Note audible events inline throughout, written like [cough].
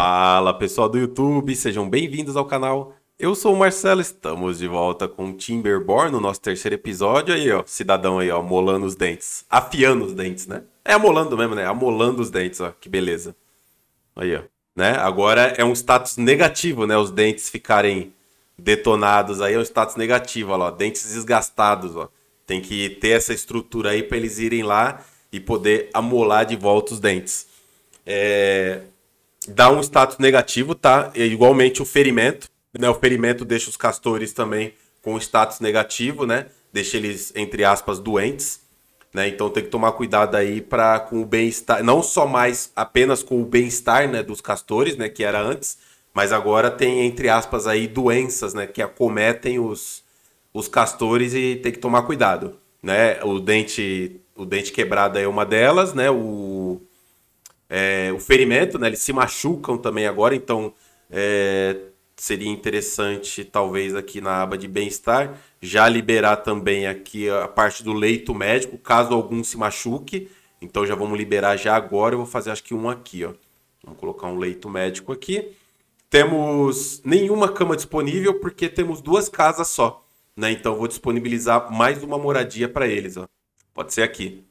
Fala pessoal do YouTube, sejam bem-vindos ao canal. Eu sou o Marcelo, estamos de volta com Timberborn no nosso terceiro episódio. Aí, ó, cidadão aí, ó, molando os dentes. Afiando os dentes, né? É amolando mesmo, né? Amolando os dentes, ó, que beleza. Aí, ó, né? Agora é um status negativo, né? Os dentes ficarem detonados aí, é um status negativo, ó, lá, dentes desgastados, ó. Tem que ter essa estrutura aí para eles irem lá e poder amolar de volta os dentes. É, dá um status negativo, tá? E, é igualmente o ferimento, né? O ferimento deixa os castores também com status negativo, né? Deixa eles, entre aspas, doentes. Né? Então tem que tomar cuidado aí para com o bem-estar, não só mais apenas com o bem-estar, né, dos castores, né, que era antes, mas agora tem entre aspas aí doenças, né, que acometem os, os castores e tem que tomar cuidado, né? O dente, o dente quebrado é uma delas, né? O é, o ferimento, né? Eles se machucam também agora, então é, seria interessante, talvez, aqui na aba de bem-estar, já liberar também aqui a parte do leito médico, caso algum se machuque. Então já vamos liberar já agora. Eu vou fazer acho que um aqui, ó. Vamos colocar um leito médico aqui. Temos nenhuma cama disponível porque temos duas casas só, né? Então vou disponibilizar mais uma moradia para eles, ó. Pode ser aqui.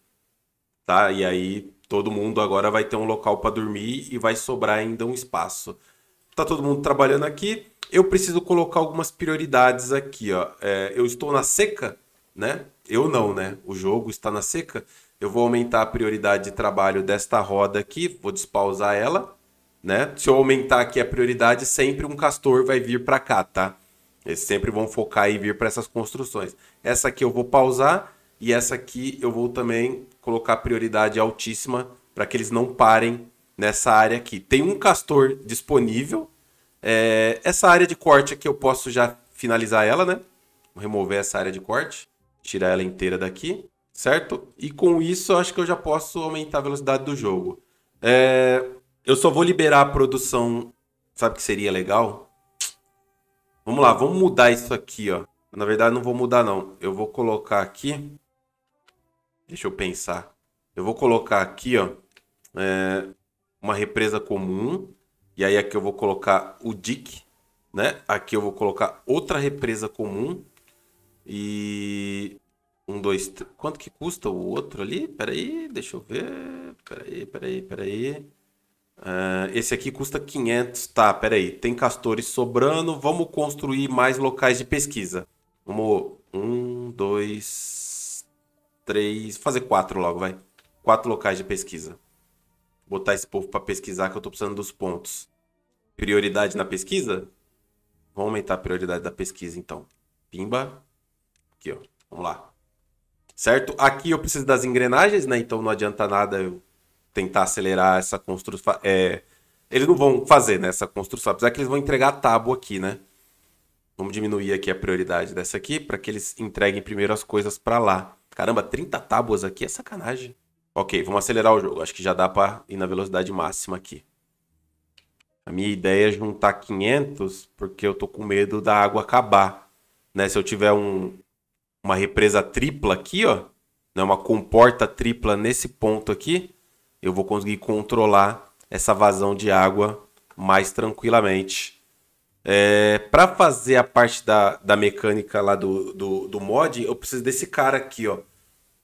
Tá? E aí todo mundo agora vai ter um local para dormir e vai sobrar ainda um espaço. Tá todo mundo trabalhando aqui. Eu preciso colocar algumas prioridades aqui, ó. É, eu estou na seca, né? Eu não, né? O jogo está na seca. Eu vou aumentar a prioridade de trabalho desta roda aqui, vou despausar ela, né? Se eu aumentar aqui a prioridade, sempre um castor vai vir para cá, tá? Eles sempre vão focar e vir para essas construções. Essa aqui eu vou pausar e essa aqui eu vou também colocar prioridade altíssima para que eles não parem nessa área aqui. Tem um castor disponível. É, essa área de corte aqui eu posso já finalizar ela, né? Vou remover essa área de corte, tirar ela inteira daqui, certo? E com isso eu acho que eu já posso aumentar a velocidade do jogo. É, eu só vou liberar a produção. Sabe o que seria legal? Vamos lá, vamos mudar isso aqui, ó. Na verdade, não vou mudar, não. Eu vou colocar aqui Deixa eu pensar. Eu vou colocar aqui, ó, é, uma represa comum. E aí aqui eu vou colocar o Dick, né? Aqui eu vou colocar outra represa comum. E... Um, dois, três. Quanto que custa o outro ali? Peraí, deixa eu ver. Peraí, peraí, peraí. Uh, esse aqui custa 500. Tá, peraí. Tem castores sobrando. Vamos construir mais locais de pesquisa. Vamos. Um, dois, três, fazer quatro logo, vai. Quatro locais de pesquisa. Botar esse povo para pesquisar que eu tô precisando dos pontos. Prioridade na pesquisa? Vamos aumentar a prioridade da pesquisa então. Pimba. Aqui, ó. Vamos lá. Certo? Aqui eu preciso das engrenagens, né? Então não adianta nada eu tentar acelerar essa construção. É... Eles não vão fazer né, essa construção, apesar que eles vão entregar a tábua aqui, né? Vamos diminuir aqui a prioridade dessa aqui para que eles entreguem primeiro as coisas para lá. Caramba, 30 tábuas aqui é sacanagem. Ok, vamos acelerar o jogo. Acho que já dá pra ir na velocidade máxima aqui. A minha ideia é juntar 500 porque eu tô com medo da água acabar. Né? Se eu tiver um, uma represa tripla aqui, ó, né? uma comporta tripla nesse ponto aqui, eu vou conseguir controlar essa vazão de água mais tranquilamente. É, para fazer a parte da, da mecânica lá do, do, do, mod, eu preciso desse cara aqui, ó.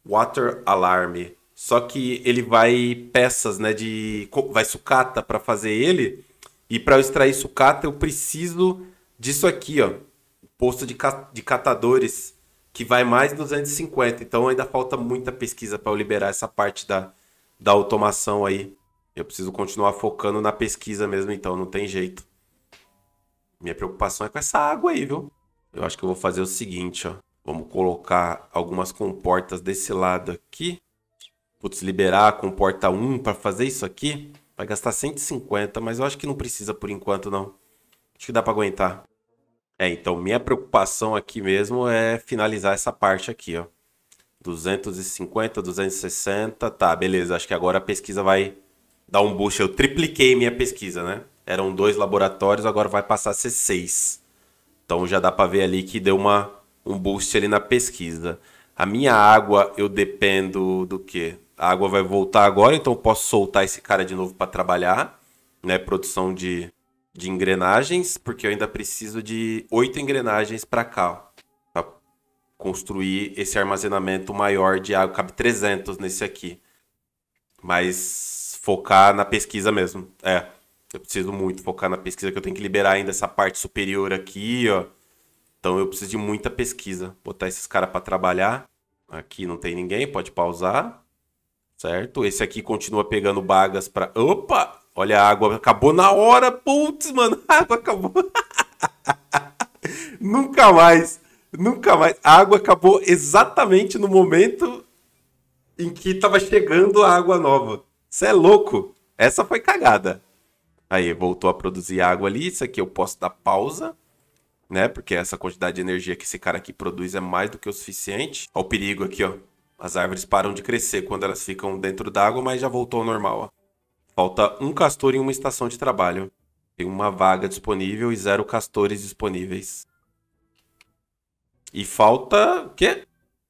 Water Alarm. Só que ele vai peças, né? De. Vai sucata para fazer ele. E para eu extrair sucata, eu preciso disso aqui, ó. Posto de, de catadores. Que vai mais 250. Então ainda falta muita pesquisa para eu liberar essa parte da, da automação aí. Eu preciso continuar focando na pesquisa mesmo, então, não tem jeito. Minha preocupação é com essa água aí, viu? Eu acho que eu vou fazer o seguinte, ó. Vamos colocar algumas comportas desse lado aqui. Putz, liberar a comporta 1 para fazer isso aqui. Vai gastar 150, mas eu acho que não precisa por enquanto, não. Acho que dá para aguentar. É, então minha preocupação aqui mesmo é finalizar essa parte aqui, ó. 250, 260, tá, beleza. Acho que agora a pesquisa vai dar um boost. Eu tripliquei minha pesquisa, né? eram dois laboratórios, agora vai passar a ser seis. Então já dá para ver ali que deu uma, um boost ali na pesquisa. A minha água eu dependo do quê? A água vai voltar agora, então eu posso soltar esse cara de novo para trabalhar, né? Produção de, de engrenagens, porque eu ainda preciso de oito engrenagens para cá, para construir esse armazenamento maior de água. Cabe 300 nesse aqui, mas focar na pesquisa mesmo. É. Eu preciso muito focar na pesquisa, que eu tenho que liberar ainda essa parte superior aqui, ó. Então eu preciso de muita pesquisa. Botar esses caras para trabalhar. Aqui não tem ninguém, pode pausar. Certo? Esse aqui continua pegando bagas para... Opa! Olha a água, acabou na hora. Putz, mano, [laughs] a água acabou. [laughs] Nunca mais. Nunca mais. A água acabou exatamente no momento em que tava chegando a água nova. Você é louco. Essa foi cagada. Aí voltou a produzir água ali. Isso aqui eu posso dar pausa, né? Porque essa quantidade de energia que esse cara aqui produz é mais do que o suficiente. Olha o perigo aqui, ó. As árvores param de crescer quando elas ficam dentro d'água, mas já voltou ao normal, ó. Falta um castor em uma estação de trabalho. Tem uma vaga disponível e zero castores disponíveis. E falta... o quê?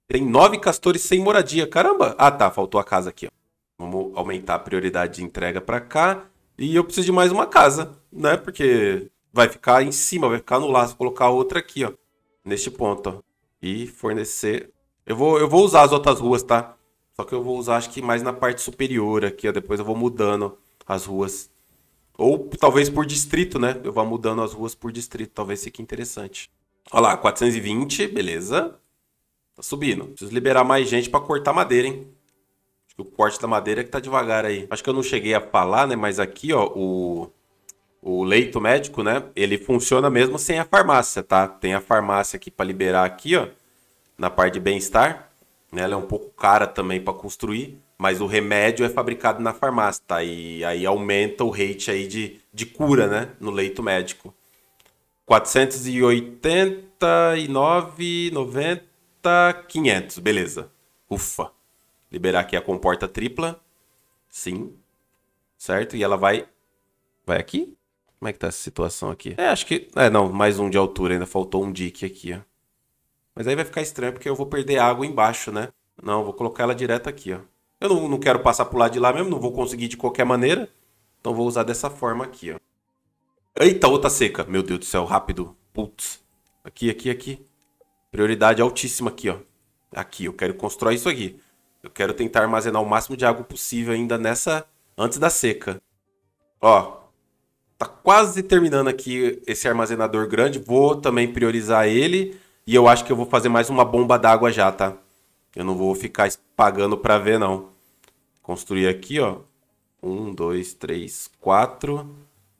Tem nove castores sem moradia. Caramba! Ah, tá. Faltou a casa aqui, ó. Vamos aumentar a prioridade de entrega para cá. E eu preciso de mais uma casa, né? Porque vai ficar em cima, vai ficar no laço. Vou colocar outra aqui, ó. Neste ponto, ó. E fornecer... Eu vou, eu vou usar as outras ruas, tá? Só que eu vou usar, acho que mais na parte superior aqui, ó. Depois eu vou mudando as ruas. Ou talvez por distrito, né? Eu vou mudando as ruas por distrito. Talvez fique interessante. Olha lá, 420, beleza. Tá subindo. Preciso liberar mais gente para cortar madeira, hein? Acho que o corte da madeira que tá devagar aí. Acho que eu não cheguei a falar, né? Mas aqui, ó, o, o leito médico, né? Ele funciona mesmo sem a farmácia, tá? Tem a farmácia aqui para liberar aqui, ó. Na parte de bem-estar. Né? Ela é um pouco cara também para construir. Mas o remédio é fabricado na farmácia, tá? E aí aumenta o rate aí de, de cura, né? No leito médico. 489, 90, 500. Beleza. Ufa liberar aqui a comporta tripla. Sim. Certo? E ela vai... Vai aqui? Como é que tá essa situação aqui? É, acho que... É, não. Mais um de altura. Ainda faltou um dique aqui, ó. Mas aí vai ficar estranho porque eu vou perder água embaixo, né? Não, vou colocar ela direto aqui, ó. Eu não, não quero passar pro lado de lá mesmo. Não vou conseguir de qualquer maneira. Então vou usar dessa forma aqui, ó. Eita, outra seca. Meu Deus do céu, rápido. Putz. Aqui, aqui, aqui. Prioridade altíssima aqui, ó. Aqui, eu quero constrói isso aqui. Eu quero tentar armazenar o máximo de água possível ainda nessa. antes da seca. Ó. Tá quase terminando aqui esse armazenador grande. Vou também priorizar ele. E eu acho que eu vou fazer mais uma bomba d'água já, tá? Eu não vou ficar pagando pra ver, não. Construir aqui, ó. Um, dois, três, quatro.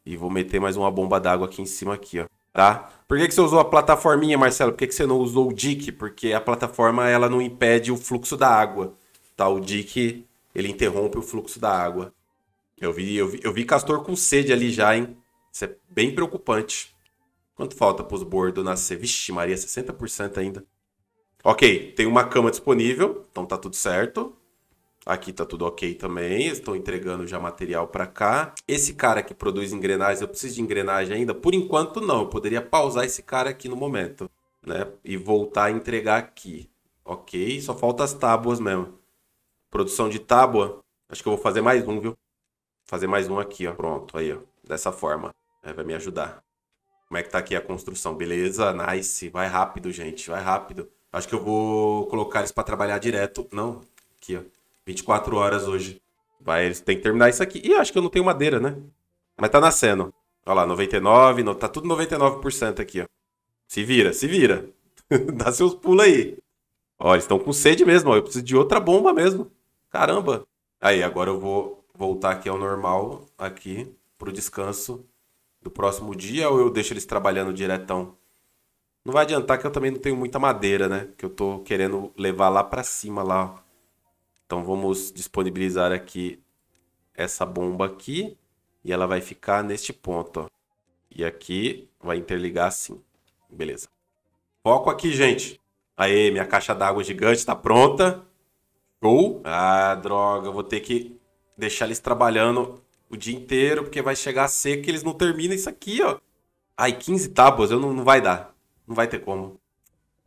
E vou meter mais uma bomba d'água aqui em cima, aqui, ó. Tá? Por que, que você usou a plataforminha, Marcelo? Por que, que você não usou o dique? Porque a plataforma, ela não impede o fluxo da água. Tal O dique, ele interrompe o fluxo da água. Eu vi, eu vi, eu vi castor com sede ali já, hein? Isso é bem preocupante. Quanto falta para os bordos nascer? Vixe, Maria, 60% ainda. Ok, tem uma cama disponível, então tá tudo certo. Aqui tá tudo ok também. Estão entregando já material para cá. Esse cara que produz engrenagens, eu preciso de engrenagem ainda? Por enquanto, não. Eu poderia pausar esse cara aqui no momento, né? E voltar a entregar aqui. Ok, só falta as tábuas mesmo. Produção de tábua. Acho que eu vou fazer mais um, viu? fazer mais um aqui, ó. Pronto, aí, ó. Dessa forma. Aí é, vai me ajudar. Como é que tá aqui a construção? Beleza? Nice. Vai rápido, gente. Vai rápido. Acho que eu vou colocar eles para trabalhar direto. Não. Aqui, ó. 24 horas hoje. Vai, eles têm que terminar isso aqui. Ih, acho que eu não tenho madeira, né? Mas tá nascendo. Olha lá, 99. No... Tá tudo 99% aqui, ó. Se vira, se vira. [laughs] Dá seus pulos aí. Ó, eles estão com sede mesmo, ó. Eu preciso de outra bomba mesmo. Caramba! Aí, agora eu vou voltar aqui ao normal, aqui, pro descanso do próximo dia, ou eu deixo eles trabalhando diretão? Não vai adiantar que eu também não tenho muita madeira, né? Que eu tô querendo levar lá para cima, lá. Então vamos disponibilizar aqui essa bomba aqui. E ela vai ficar neste ponto, ó. E aqui vai interligar assim. Beleza. Foco aqui, gente. Aí, minha caixa d'água gigante tá pronta. Ou, ah, droga, vou ter que deixar eles trabalhando o dia inteiro, porque vai chegar seco e eles não terminam isso aqui, ó. Ai, 15 tábuas, eu não, não vai dar. Não vai ter como.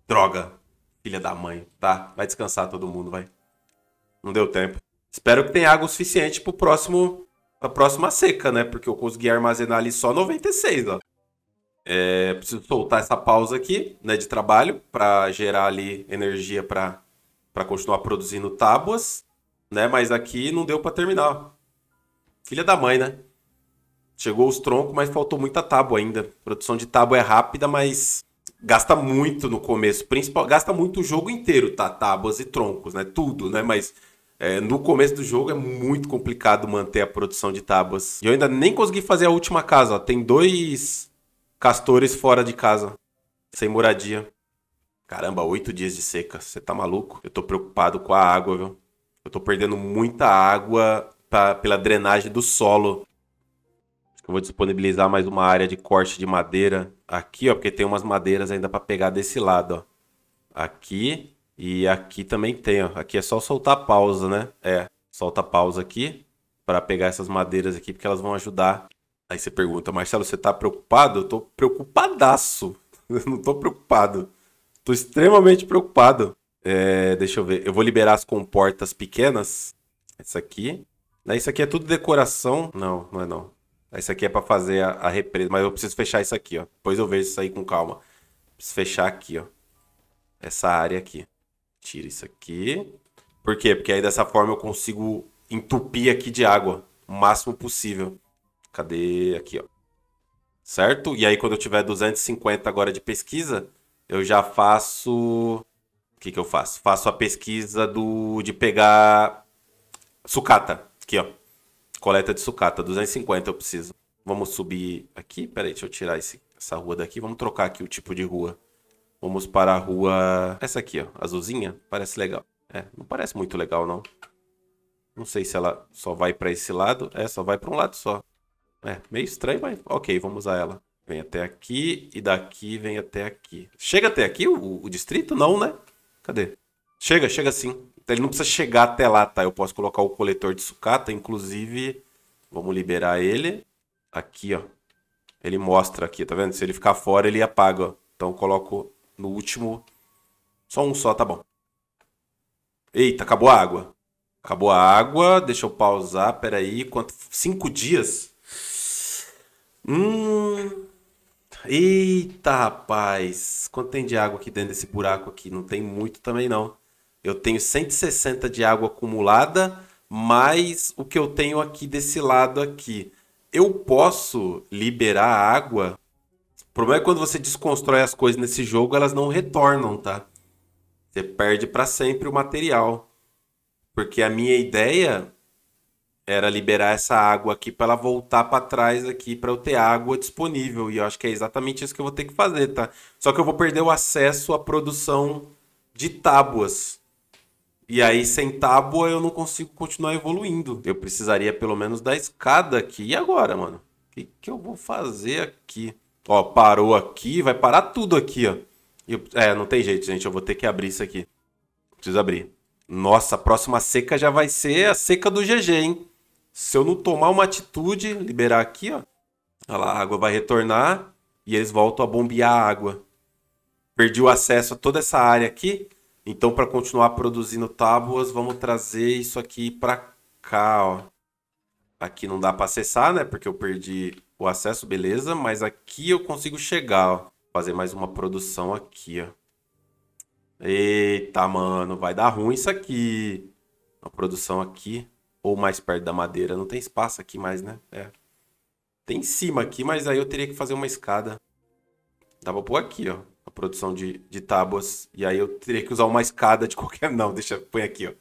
Droga, filha da mãe, tá? Vai descansar todo mundo, vai. Não deu tempo. Espero que tenha água o suficiente pro próximo, pra próxima seca, né? Porque eu consegui armazenar ali só 96, ó. É, preciso soltar essa pausa aqui, né, de trabalho, para gerar ali energia para para continuar produzindo tábuas, né? Mas aqui não deu para terminar. Filha da mãe, né? Chegou os troncos, mas faltou muita tábua ainda. produção de tábua é rápida, mas gasta muito no começo, principal, gasta muito o jogo inteiro, tá? Tábuas e troncos, né? Tudo, né? Mas é, no começo do jogo é muito complicado manter a produção de tábuas. E eu ainda nem consegui fazer a última casa, ó. Tem dois castores fora de casa, sem moradia. Caramba, oito dias de seca, você tá maluco? Eu tô preocupado com a água, viu? Eu tô perdendo muita água pra, pela drenagem do solo. Acho que eu vou disponibilizar mais uma área de corte de madeira aqui, ó, porque tem umas madeiras ainda para pegar desse lado, ó. Aqui e aqui também tem, ó. Aqui é só soltar a pausa, né? É, solta a pausa aqui para pegar essas madeiras aqui, porque elas vão ajudar. Aí você pergunta, Marcelo, você tá preocupado? Eu tô preocupadaço. [laughs] Eu não tô preocupado. Tô extremamente preocupado. É, deixa eu ver. Eu vou liberar as comportas pequenas. Essa aqui. Né, isso aqui é tudo decoração. Não, não é não. Isso aqui é para fazer a, a, represa. Mas eu preciso fechar isso aqui, ó. Depois eu vejo isso aí com calma. Preciso fechar aqui, ó. Essa área aqui. Tira isso aqui. Por quê? Porque aí dessa forma eu consigo entupir aqui de água. O máximo possível. Cadê? Aqui, ó. Certo? E aí quando eu tiver 250 agora de pesquisa, eu já faço. O que, que eu faço? Faço a pesquisa do de pegar sucata. Aqui, ó. Coleta de sucata. 250 eu preciso. Vamos subir aqui. Peraí, deixa eu tirar esse, essa rua daqui. Vamos trocar aqui o tipo de rua. Vamos para a rua... Essa aqui, ó. Azulzinha. Parece legal. É, não parece muito legal, não. Não sei se ela só vai para esse lado. É, só vai para um lado só. É, meio estranho, mas ok, vamos usar ela. Vem até aqui e daqui vem até aqui. Chega até aqui o, o distrito? Não, né? Cadê? Chega, chega sim. Então, ele não precisa chegar até lá, tá? Eu posso colocar o coletor de sucata, inclusive... Vamos liberar ele. Aqui, ó. Ele mostra aqui, tá vendo? Se ele ficar fora, ele apaga, ó. Então coloco no último. Só um só, tá bom. Eita, acabou a água. Acabou a água. Deixa eu pausar. Pera aí. Quanto? Cinco dias? Hum... Eita, rapaz! Quanto tem de água aqui dentro desse buraco aqui? Não tem muito também, não. Eu tenho 160 de água acumulada, mais o que eu tenho aqui desse lado aqui. Eu posso liberar água? O problema é quando você desconstrói as coisas nesse jogo, elas não retornam, tá? Você perde para sempre o material. Porque a minha ideia era liberar essa água aqui para ela voltar para trás aqui para eu ter água disponível. E eu acho que é exatamente isso que eu vou ter que fazer, tá? Só que eu vou perder o acesso à produção de tábuas. E aí sem tábua eu não consigo continuar evoluindo. Eu precisaria pelo menos da escada aqui. E agora, mano? O que, que eu vou fazer aqui? Ó, parou aqui, vai parar tudo aqui, ó. Eu, é, não tem jeito, gente. Eu vou ter que abrir isso aqui. Preciso abrir. Nossa, a próxima seca já vai ser a seca do GG, hein? Se eu não tomar uma atitude, liberar aqui, ó. Olha lá, a água vai retornar e eles voltam a bombear a água. Perdi o acesso a toda essa área aqui. Então, para continuar produzindo tábuas, vamos trazer isso aqui para cá, ó. Aqui não dá para acessar, né? Porque eu perdi o acesso, beleza. Mas aqui eu consigo chegar, ó. Fazer mais uma produção aqui, ó. Eita, mano, vai dar ruim isso aqui. Uma produção aqui. Ou mais perto da madeira. Não tem espaço aqui mais, né? É. Tem em cima aqui, mas aí eu teria que fazer uma escada. Dá pra pôr aqui, ó. A produção de, de tábuas. E aí eu teria que usar uma escada de qualquer... [laughs] Não, deixa... Põe aqui, ó.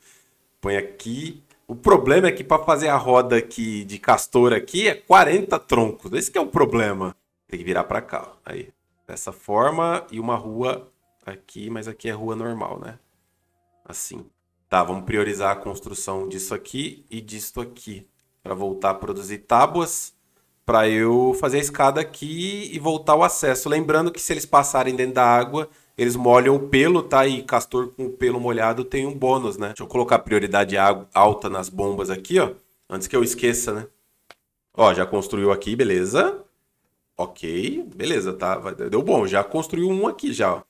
Põe aqui. O problema é que para fazer a roda aqui de castor aqui é 40 troncos. Esse que é o problema. Tem que virar para cá, ó. Aí. Dessa forma e uma rua aqui, mas aqui é rua normal, né? Assim. Tá, vamos priorizar a construção disso aqui e disso aqui. Para voltar a produzir tábuas, para eu fazer a escada aqui e voltar o acesso. Lembrando que se eles passarem dentro da água, eles molham o pelo, tá? E castor com o pelo molhado tem um bônus, né? Deixa eu colocar prioridade alta nas bombas aqui, ó. Antes que eu esqueça, né? Ó, já construiu aqui, beleza. Ok, beleza, tá? Deu bom, já construiu um aqui já, ó.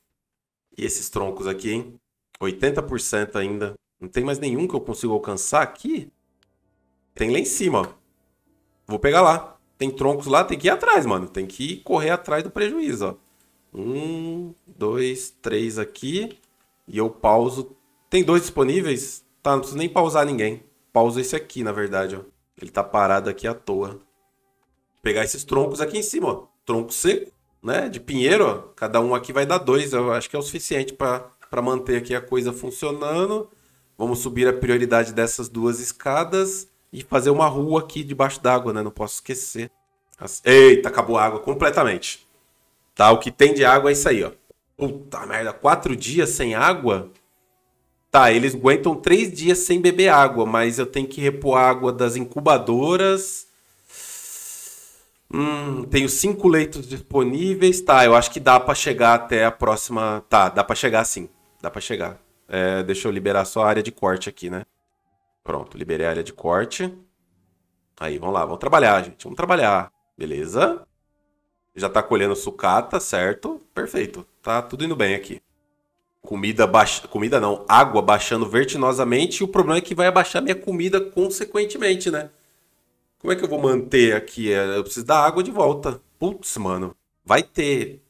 E esses troncos aqui, hein? 80% ainda. Não tem mais nenhum que eu consigo alcançar aqui? Tem lá em cima, ó. Vou pegar lá. Tem troncos lá, tem que ir atrás, mano. Tem que correr atrás do prejuízo, ó. Um, dois, três aqui. E eu pauso. Tem dois disponíveis? Tá, não preciso nem pausar ninguém. Pauso esse aqui, na verdade, ó. Ele tá parado aqui à toa. Vou pegar esses troncos aqui em cima, ó. Tronco seco, né? De pinheiro, ó. Cada um aqui vai dar dois. Eu acho que é o suficiente para manter aqui a coisa funcionando. Vamos subir a prioridade dessas duas escadas e fazer uma rua aqui debaixo d'água, né? Não posso esquecer. Eita, acabou a água completamente. Tá, o que tem de água é isso aí, ó. Puta merda, quatro dias sem água? Tá, eles aguentam três dias sem beber água, mas eu tenho que repor água das incubadoras. Hum, tenho cinco leitos disponíveis. Tá, eu acho que dá para chegar até a próxima. Tá, dá para chegar sim. Dá para chegar. É, deixa eu liberar só a área de corte aqui, né? Pronto, liberei a área de corte. Aí, vamos lá, vamos trabalhar, gente. Vamos trabalhar. Beleza? Já tá colhendo sucata, certo? Perfeito. Tá tudo indo bem aqui. Comida baixa... Comida não, água baixando vertiginosamente. E o problema é que vai abaixar minha comida consequentemente, né? Como é que eu vou manter aqui? É, eu preciso da água de volta. Putz, mano. Vai ter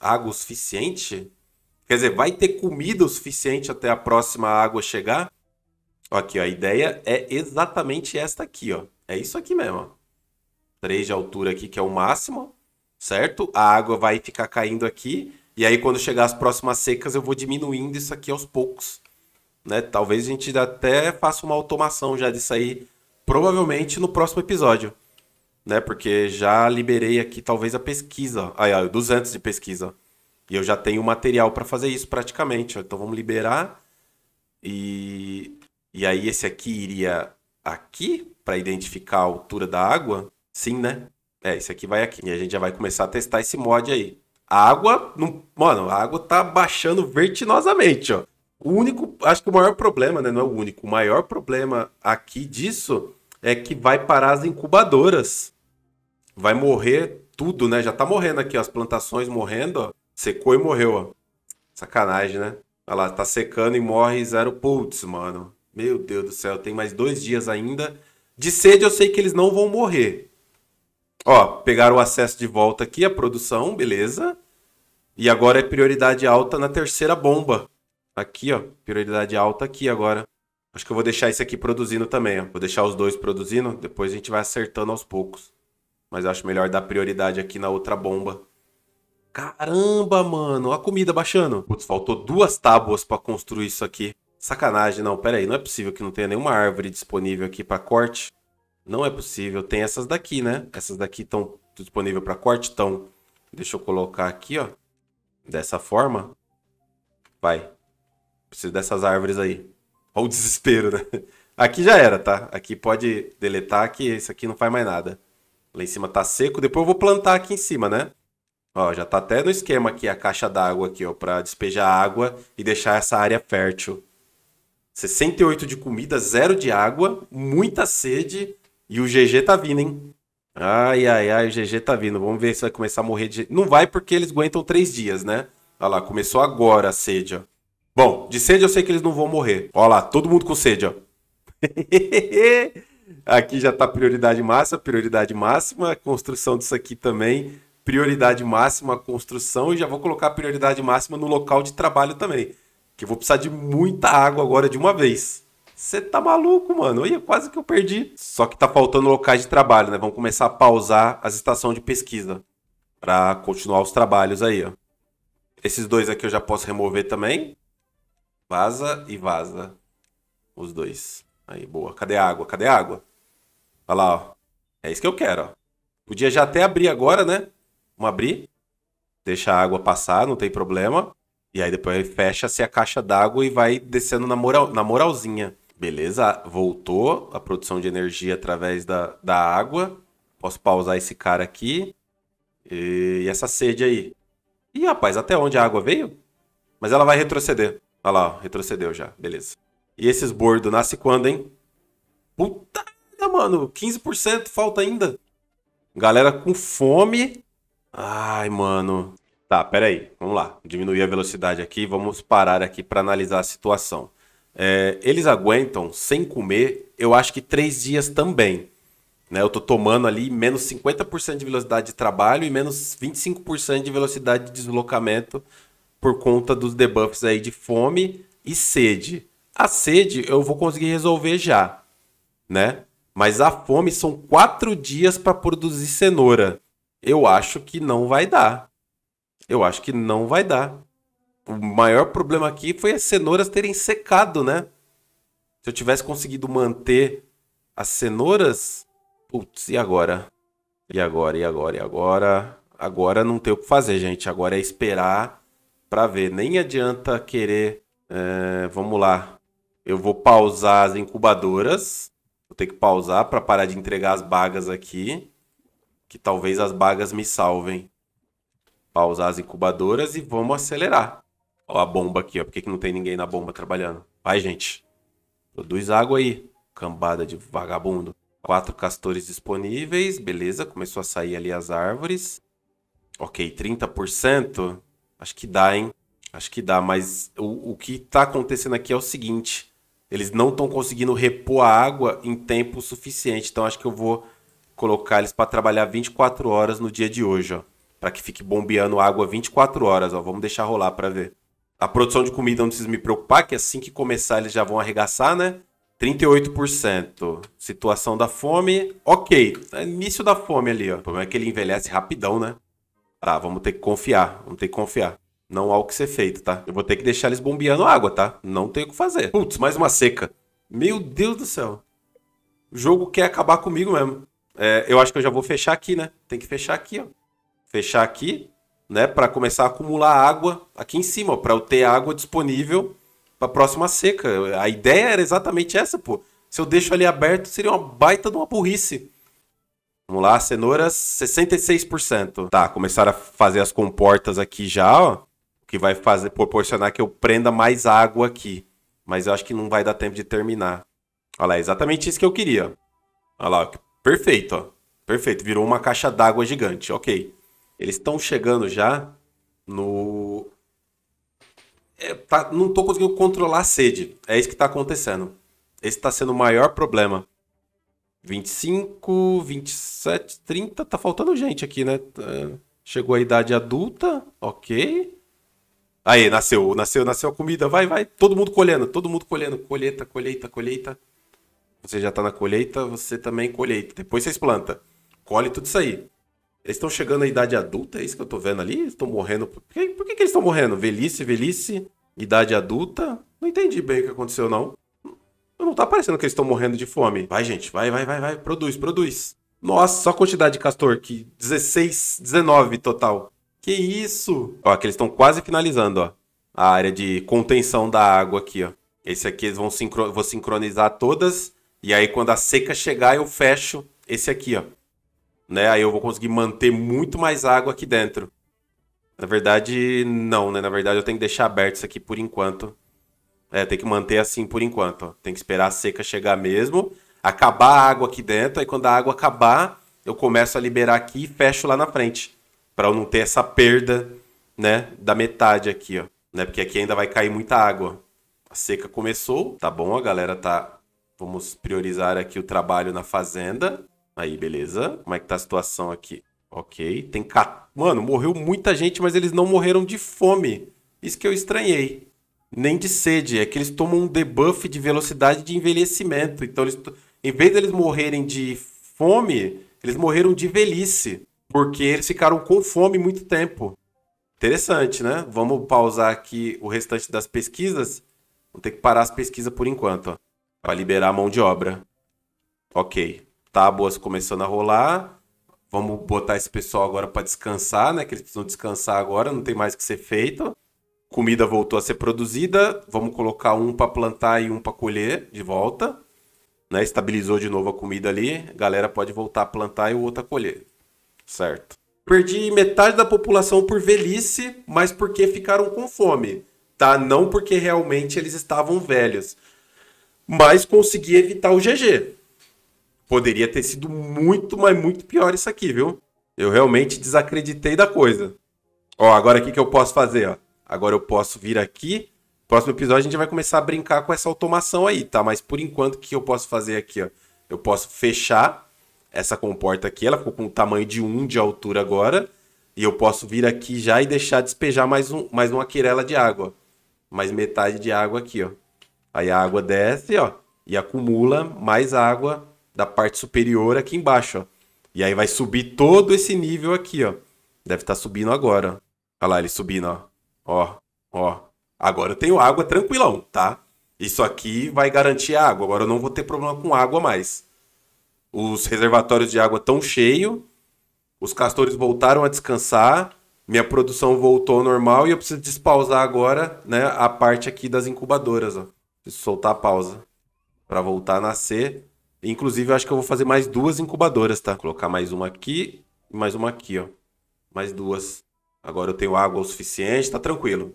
água o suficiente? Quer dizer, vai ter comida o suficiente até a próxima água chegar? Aqui, ó, a ideia é exatamente esta aqui, ó. É isso aqui mesmo, ó. 3 de altura aqui, que é o máximo, certo? A água vai ficar caindo aqui. E aí, quando chegar as próximas secas, eu vou diminuindo isso aqui aos poucos. Né? Talvez a gente até faça uma automação já disso aí, provavelmente no próximo episódio. Né? Porque já liberei aqui talvez a pesquisa. Aí, ó, 200 de pesquisa. E eu já tenho material para fazer isso praticamente. Então vamos liberar. E, e aí esse aqui iria aqui para identificar a altura da água? Sim, né? É, esse aqui vai aqui. E a gente já vai começar a testar esse mod aí. A água, não... mano, a água tá baixando vertiginosamente, ó. O único, acho que o maior problema, né, não é o único, o maior problema aqui disso é que vai parar as incubadoras. Vai morrer tudo, né? Já tá morrendo aqui ó, as plantações morrendo, ó. Secou e morreu, ó. Sacanagem, né? Olha lá, tá secando e morre zero putz, mano. Meu Deus do céu, tem mais dois dias ainda. De sede eu sei que eles não vão morrer. Ó, pegaram o acesso de volta aqui, a produção, beleza. E agora é prioridade alta na terceira bomba. Aqui, ó. Prioridade alta aqui agora. Acho que eu vou deixar isso aqui produzindo também, ó. Vou deixar os dois produzindo, depois a gente vai acertando aos poucos. Mas acho melhor dar prioridade aqui na outra bomba. Caramba, mano, a comida baixando. Putz, faltou duas tábuas para construir isso aqui. Sacanagem, não, pera aí, não é possível que não tenha nenhuma árvore disponível aqui para corte. Não é possível, tem essas daqui, né? Essas daqui estão disponíveis para corte, então deixa eu colocar aqui, ó. Dessa forma. Vai. Preciso dessas árvores aí. Olha o desespero, né? [laughs] Aqui já era, tá? Aqui pode deletar que isso aqui não faz mais nada. Lá em cima tá seco, depois eu vou plantar aqui em cima, né? Ó, já tá até no esquema aqui a caixa d'água aqui, ó, para despejar água e deixar essa área fértil. 68 de comida, zero de água, muita sede e o GG tá vindo, hein? Ai, ai, ai, o GG tá vindo. Vamos ver se vai começar a morrer de. Não vai porque eles aguentam três dias, né? Olha lá, começou agora a sede, ó. Bom, de sede eu sei que eles não vão morrer. Olha lá, todo mundo com sede, ó. [laughs] aqui já tá prioridade máxima, prioridade máxima. Construção disso aqui também prioridade máxima construção e já vou colocar prioridade máxima no local de trabalho também. Que eu vou precisar de muita água agora de uma vez. Você tá maluco, mano? Olha, quase que eu perdi. Só que tá faltando locais de trabalho, né? Vamos começar a pausar as estações de pesquisa para continuar os trabalhos aí, ó. Esses dois aqui eu já posso remover também. Vaza e vaza. Os dois. Aí, boa. Cadê a água? Cadê a água? Olha lá, ó. É isso que eu quero, ó. Podia já até abrir agora, né? Vamos abrir, deixa a água passar, não tem problema. E aí depois fecha-se a caixa d'água e vai descendo na, moral, na moralzinha. Beleza, voltou a produção de energia através da, da água. Posso pausar esse cara aqui. E, essa sede aí. Ih, rapaz, até onde a água veio? Mas ela vai retroceder. Olha lá, ó, retrocedeu já. Beleza. E esses bordos nasce quando, hein? Puta, mano, 15% falta ainda. Galera com fome. Ai, mano. Tá, peraí. Vamos lá. Diminuir a velocidade aqui. Vamos parar aqui para analisar a situação. É, eles aguentam sem comer, eu acho que três dias também. Né? Eu tô tomando ali menos 50% de velocidade de trabalho e menos 25% de velocidade de deslocamento por conta dos debuffs aí de fome e sede. A sede eu vou conseguir resolver já, né? Mas a fome são quatro dias para produzir cenoura. Eu acho que não vai dar. Eu acho que não vai dar. O maior problema aqui foi as cenouras terem secado, né? Se eu tivesse conseguido manter as cenouras. Putz, e agora? E agora, e agora, e agora? Agora não tem o que fazer, gente. Agora é esperar para ver. Nem adianta querer. É, vamos lá. Eu vou pausar as incubadoras. Vou ter que pausar para parar de entregar as bagas aqui que talvez as bagas me salvem. Pausar as incubadoras e vamos acelerar. Ó a bomba aqui, ó. Por que, que não tem ninguém na bomba trabalhando? Vai, gente. Produz água aí, cambada de vagabundo. Quatro castores disponíveis, beleza. Começou a sair ali as árvores. Ok, 30%. Acho que dá, hein? Acho que dá, mas o, o que tá acontecendo aqui é o seguinte. Eles não estão conseguindo repor a água em tempo suficiente. Então acho que eu vou colocar eles para trabalhar 24 horas no dia de hoje, ó. Para que fique bombeando água 24 horas, ó. Vamos deixar rolar para ver. A produção de comida não precisa me preocupar, que assim que começar eles já vão arregaçar, né? 38%. Situação da fome, ok. É início da fome ali, ó. O problema é que ele envelhece rapidão, né? Tá, vamos ter que confiar. Vamos ter que confiar. Não há o que ser feito, tá? Eu vou ter que deixar eles bombeando água, tá? Não tem o que fazer. Putz, mais uma seca. Meu Deus do céu. O jogo quer acabar comigo mesmo. É, eu acho que eu já vou fechar aqui, né? Tem que fechar aqui, ó. Fechar aqui, né? Para começar a acumular água aqui em cima, para eu ter água disponível para a próxima seca. A ideia era exatamente essa, pô. Se eu deixo ali aberto, seria uma baita de uma burrice. Vamos lá, cenouras, 66%. Tá, começaram a fazer as comportas aqui já, ó. O que vai fazer, proporcionar que eu prenda mais água aqui. Mas eu acho que não vai dar tempo de terminar. Olha lá, exatamente isso que eu queria. Olha lá, Perfeito, ó. Perfeito. Virou uma caixa d'água gigante. Ok. Eles estão chegando já no. É, tá, não estou conseguindo controlar a sede. É isso que está acontecendo. Esse está sendo o maior problema. 25, 27, 30. Tá faltando gente aqui, né? É, chegou a idade adulta. Ok. Aí, nasceu, nasceu, nasceu a comida. Vai, vai. Todo mundo colhendo, todo mundo colhendo. Colheita, colheita, colheita você já está na colheita, você também colheita. Depois vocês plantam. Colhe tudo isso aí. Eles estão chegando à idade adulta, é isso que eu estou vendo ali? estão morrendo. Por que, por que, que eles estão morrendo? Velhice, velhice, idade adulta? Não entendi bem o que aconteceu, não. Não está parecendo que eles estão morrendo de fome. Vai, gente, vai, vai, vai, vai. Produz, produz. Nossa, só a quantidade de castor, que 16, 19 total. Que isso? Ó, que eles estão quase finalizando, ó. A área de contenção da água aqui, ó. Esse aqui eles vão sincro... vou sincronizar todas e aí, quando a seca chegar, eu fecho esse aqui, ó. Né? Aí eu vou conseguir manter muito mais água aqui dentro. Na verdade, não, né? Na verdade, eu tenho que deixar aberto isso aqui por enquanto. É, tem que manter assim por enquanto, ó. Tem que esperar a seca chegar mesmo, acabar a água aqui dentro, aí quando a água acabar, eu começo a liberar aqui e fecho lá na frente, para eu não ter essa perda, né, da metade aqui, ó, né? Porque aqui ainda vai cair muita água. A seca começou, tá bom? A galera tá Vamos priorizar aqui o trabalho na fazenda. Aí, beleza. Como é que tá a situação aqui? Ok. Tem. Cat... Mano, morreu muita gente, mas eles não morreram de fome. Isso que eu estranhei. Nem de sede. É que eles tomam um debuff de velocidade de envelhecimento. Então, eles... em vez deles morrerem de fome, eles morreram de velhice. Porque eles ficaram com fome muito tempo. Interessante, né? Vamos pausar aqui o restante das pesquisas. Vou ter que parar as pesquisas por enquanto. Ó para liberar a mão de obra. Ok, tábuas começando a rolar. Vamos botar esse pessoal agora para descansar, né? Que eles precisam descansar agora, não tem mais o que ser feito. Comida voltou a ser produzida. Vamos colocar um para plantar e um para colher de volta. Né? Estabilizou de novo a comida ali. galera pode voltar a plantar e o outro a colher. Certo. Perdi metade da população por velhice, mas porque ficaram com fome, tá? Não porque realmente eles estavam velhos mas consegui evitar o GG. Poderia ter sido muito, mas muito pior isso aqui, viu? Eu realmente desacreditei da coisa. Ó, agora o que, que eu posso fazer? Ó? Agora eu posso vir aqui. Próximo episódio a gente vai começar a brincar com essa automação aí, tá? Mas por enquanto, o que eu posso fazer aqui? Ó? Eu posso fechar essa comporta aqui. Ela ficou com o tamanho de 1 de altura agora. E eu posso vir aqui já e deixar despejar mais, um, mais uma querela de água. Mais metade de água aqui, ó. Aí a água desce, ó, e acumula mais água da parte superior aqui embaixo, ó. E aí vai subir todo esse nível aqui, ó. Deve estar tá subindo agora. Olha lá ele subindo, ó. Ó, ó. Agora eu tenho água tranquilão, tá? Isso aqui vai garantir água. Agora eu não vou ter problema com água mais. Os reservatórios de água estão cheios. Os castores voltaram a descansar. Minha produção voltou ao normal e eu preciso despausar agora, né, a parte aqui das incubadoras, ó. Preciso soltar a pausa para voltar a nascer. Inclusive, eu acho que eu vou fazer mais duas incubadoras, tá? Vou colocar mais uma aqui e mais uma aqui, ó. Mais duas. Agora eu tenho água o suficiente, tá tranquilo.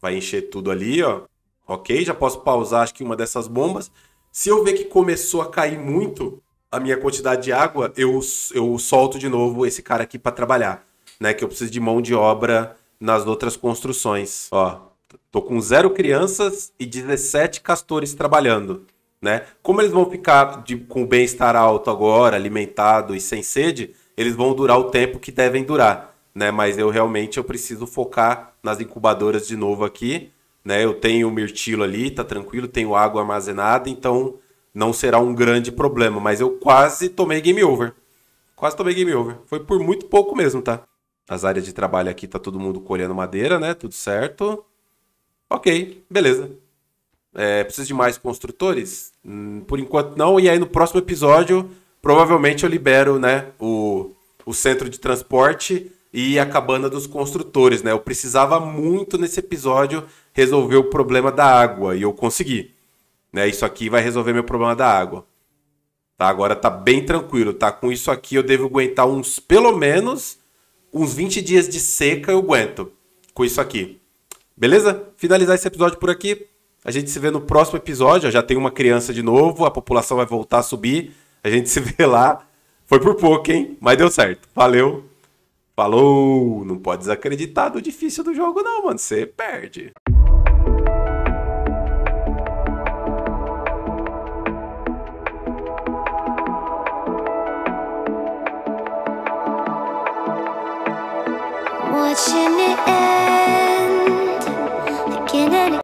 Vai encher tudo ali, ó. Ok, já posso pausar, acho que uma dessas bombas. Se eu ver que começou a cair muito a minha quantidade de água, eu, eu solto de novo esse cara aqui para trabalhar, né? Que eu preciso de mão de obra nas outras construções, ó. Tô com zero crianças e 17 castores trabalhando, né? Como eles vão ficar de, com o bem-estar alto agora, alimentado e sem sede, eles vão durar o tempo que devem durar, né? Mas eu realmente eu preciso focar nas incubadoras de novo aqui, né? Eu tenho o mirtilo ali, tá tranquilo, tenho água armazenada, então não será um grande problema, mas eu quase tomei game over. Quase tomei game over. Foi por muito pouco mesmo, tá? As áreas de trabalho aqui tá todo mundo colhendo madeira, né? Tudo certo. Ok, beleza. É, de mais construtores? Hum, por enquanto não. E aí no próximo episódio, provavelmente eu libero né, o, o centro de transporte e a cabana dos construtores. Né? Eu precisava muito nesse episódio resolver o problema da água e eu consegui. Né? Isso aqui vai resolver meu problema da água. Tá, agora tá bem tranquilo, tá? Com isso aqui eu devo aguentar uns, pelo menos, uns 20 dias de seca eu aguento com isso aqui. Beleza? Finalizar esse episódio por aqui. A gente se vê no próximo episódio. já tem uma criança de novo, a população vai voltar a subir. A gente se [laughs] vê lá. Foi por pouco, hein? Mas deu certo. Valeu. Falou. Não pode desacreditar do difícil do jogo, não, mano. Você perde. Watching